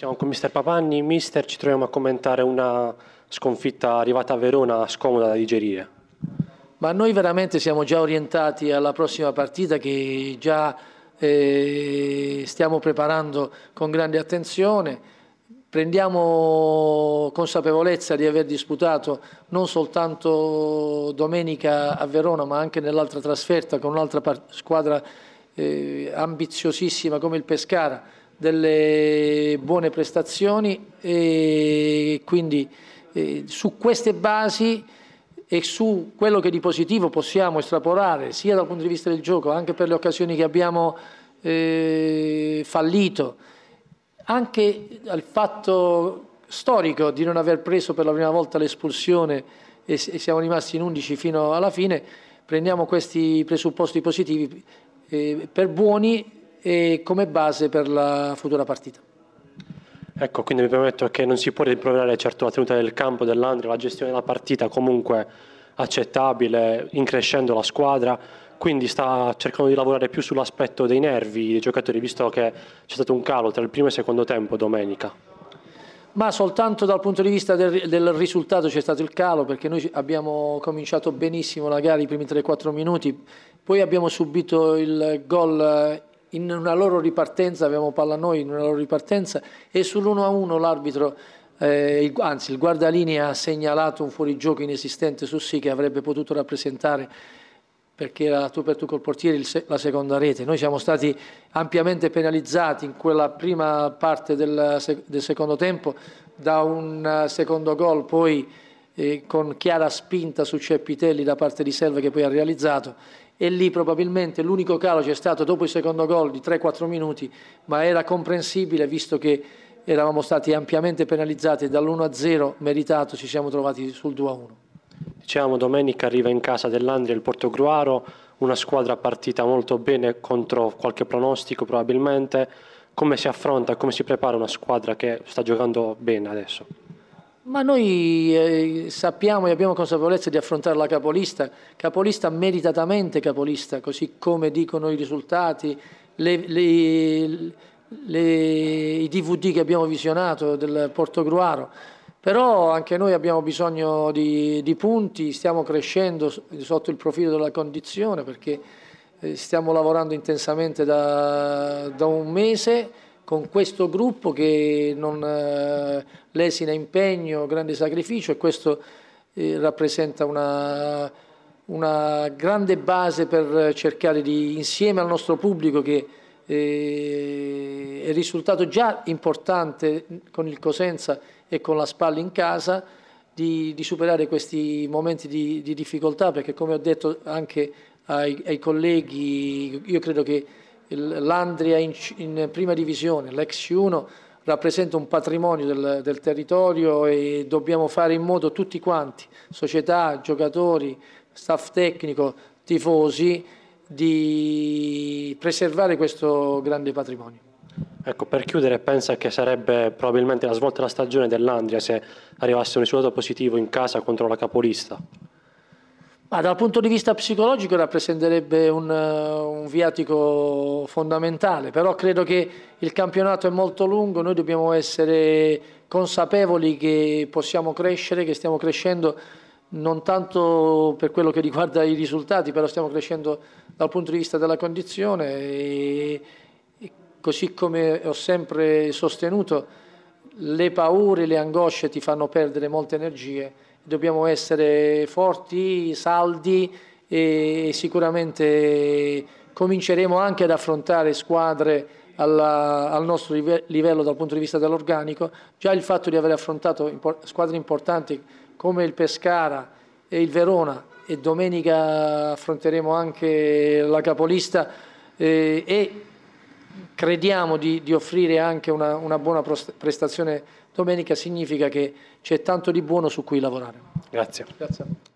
Siamo con mister Papanni. Mister, ci troviamo a commentare una sconfitta arrivata a Verona scomoda da digerire. Ma noi veramente siamo già orientati alla prossima partita che già eh, stiamo preparando con grande attenzione. Prendiamo consapevolezza di aver disputato non soltanto domenica a Verona ma anche nell'altra trasferta con un'altra squadra eh, ambiziosissima come il Pescara delle buone prestazioni e quindi eh, su queste basi e su quello che di positivo possiamo estrapolare sia dal punto di vista del gioco anche per le occasioni che abbiamo eh, fallito anche al fatto storico di non aver preso per la prima volta l'espulsione e siamo rimasti in 11 fino alla fine prendiamo questi presupposti positivi eh, per buoni e come base per la futura partita. Ecco, quindi mi permetto che non si può rimproverare certo la tenuta del campo dell'Andria, la gestione della partita comunque accettabile, increscendo la squadra, quindi sta cercando di lavorare più sull'aspetto dei nervi dei giocatori, visto che c'è stato un calo tra il primo e il secondo tempo domenica. Ma soltanto dal punto di vista del, del risultato c'è stato il calo, perché noi abbiamo cominciato benissimo la gara i primi 3-4 minuti, poi abbiamo subito il gol in una loro ripartenza, avevamo palla noi in una loro ripartenza e sull'1-1 l'arbitro, eh, il, anzi il guardalinea ha segnalato un fuorigioco inesistente su sì che avrebbe potuto rappresentare perché era tu per tu col portiere se, la seconda rete. Noi siamo stati ampiamente penalizzati in quella prima parte del, del secondo tempo da un eh, secondo gol poi eh, con chiara spinta su Ceppitelli da parte di Selva che poi ha realizzato e lì probabilmente l'unico calo c'è stato dopo il secondo gol di 3-4 minuti, ma era comprensibile visto che eravamo stati ampiamente penalizzati dall'1-0 meritato ci siamo trovati sul 2-1. Diciamo domenica arriva in casa dell'Andria il Portogruaro, una squadra partita molto bene contro qualche pronostico probabilmente. Come si affronta, come si prepara una squadra che sta giocando bene adesso? Ma noi eh, sappiamo e abbiamo consapevolezza di affrontare la capolista, capolista meritatamente capolista, così come dicono i risultati, le, le, le, i DVD che abbiamo visionato del Porto Gruaro. Però anche noi abbiamo bisogno di, di punti, stiamo crescendo sotto il profilo della condizione perché eh, stiamo lavorando intensamente da, da un mese con questo gruppo che non eh, lesina impegno, grande sacrificio e questo eh, rappresenta una, una, grande base per cercare di, insieme al nostro pubblico che eh, è risultato già importante con il Cosenza e con la Spalla in casa, di, di superare questi momenti di, di, difficoltà perché come ho detto anche ai, ai colleghi, io credo che l'Andria in, in, prima divisione, l'ex Uno, rappresenta un patrimonio del, del, territorio e dobbiamo fare in modo tutti quanti, società, giocatori, staff tecnico, tifosi, di preservare questo grande patrimonio. Ecco, per chiudere, pensa che sarebbe probabilmente la svolta della stagione dell'Andria se arrivasse un risultato positivo in casa contro la capolista? Ma dal punto di vista psicologico rappresenterebbe un, eh, un, viatico fondamentale, però credo che il campionato è molto lungo, noi dobbiamo essere consapevoli che possiamo crescere, che stiamo crescendo non tanto per quello che riguarda i risultati, però stiamo crescendo dal punto di vista della condizione e, e così come ho sempre sostenuto le paure, le angosce ti fanno perdere molte energie dobbiamo essere forti, saldi e sicuramente cominceremo anche ad affrontare squadre alla, al nostro livello dal punto di vista dell'organico. Già il fatto di aver affrontato squadre importanti come il Pescara e il Verona e domenica affronteremo anche la capolista eh, e crediamo di, di offrire anche una, una, buona prestazione domenica significa che c'è tanto di buono su cui lavorare. Grazie. Grazie.